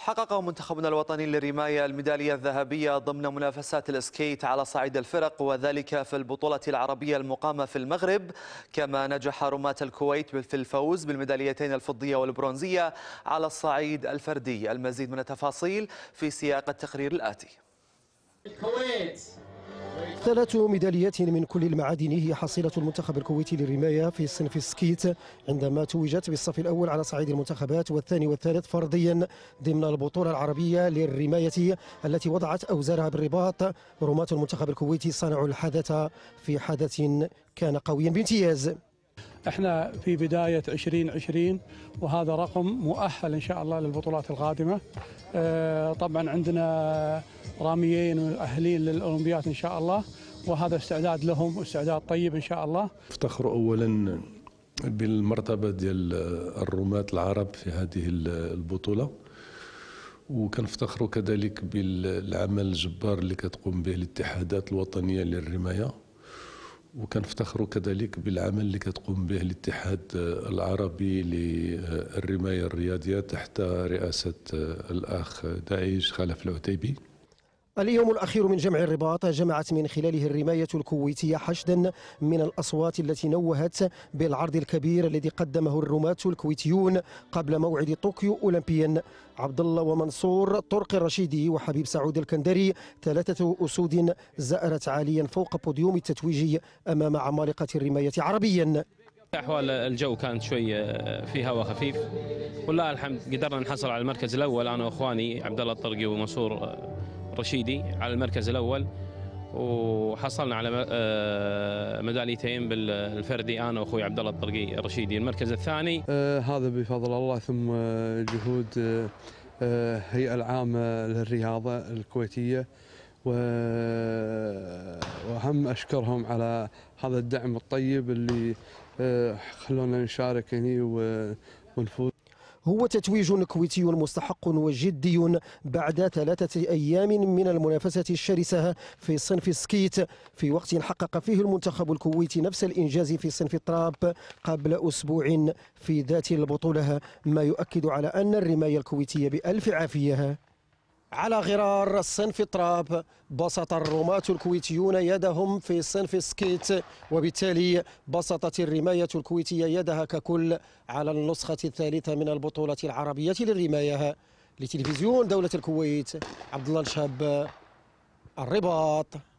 حقق منتخبنا الوطني للرماية الميدالية الذهبية ضمن منافسات الاسكيت على صعيد الفرق وذلك في البطولة العربية المقامة في المغرب كما نجح رماة الكويت في الفوز بالميداليتين الفضية والبرونزية على الصعيد الفردي المزيد من التفاصيل في سياق التقرير الآتي الكويت ثلاث ميداليات من كل المعادن هي حصيلة المنتخب الكويتي للرماية في صنف السكيت عندما توجت بالصف الأول على صعيد المنتخبات والثاني والثالث فرديا ضمن البطولة العربية للرماية التي وضعت أوزارها بالرباط رماة المنتخب الكويتي صنعوا الحدث في حدث كان قويا بامتياز احنا في بداية 2020 وهذا رقم مؤهل إن شاء الله للبطولات القادمة آه، طبعا عندنا راميين واهلين للاولمبياد ان شاء الله وهذا استعداد لهم استعداد طيب ان شاء الله. افتخر اولا بالمرتبه ديال الرماة العرب في هذه البطوله وكنفتخروا كذلك بالعمل الجبار اللي كتقوم به الاتحادات الوطنيه للرمايه وكنفتخروا كذلك بالعمل اللي كتقوم به الاتحاد العربي للرمايه الرياضيه تحت رئاسه الاخ داعش خلف العتيبي اليوم الأخير من جمع الرباط جمعت من خلاله الرماية الكويتية حشدا من الأصوات التي نوهت بالعرض الكبير الذي قدمه الرماة الكويتيون قبل موعد طوكيو أولمبيا عبد الله ومنصور طرق الرشيدي وحبيب سعود الكندري ثلاثة أسود زأرت عاليا فوق بوديوم التتويجي أمام عمالقة الرماية عربيا احوال الجو كانت شوي آه، في هواء خفيف والله الحمد قدرنا نحصل على المركز الاول انا واخواني عبد الله الطرقي ومنصور آه، الرشيدي على المركز الأول وحصلنا على آه، ميداليتين بالفردي انا واخوي عبد الله الطرقي الرشيدي المركز الثاني آه هذا بفضل الله ثم جهود الهيئه آه, آه، العامه للرياضه الكويتيه واهم اشكرهم على هذا الدعم الطيب اللي آه خلونا نشارك هنا ونفوز هو تتويج كويتي مستحق وجدي بعد ثلاثة أيام من المنافسة الشرسة في صنف السكيت في وقت حقق فيه المنتخب الكويتي نفس الإنجاز في صنف التراب قبل أسبوع في ذات البطولة ما يؤكد على أن الرماية الكويتية بألف عافية على غرار صنف التراب بسط الرماة الكويتيون يدهم في صنف السكيت وبالتالي بسطت الرماية الكويتية يدها ككل على النسخة الثالثة من البطولة العربية للرماية لتلفزيون دولة الكويت عبد الله الشاب الرباط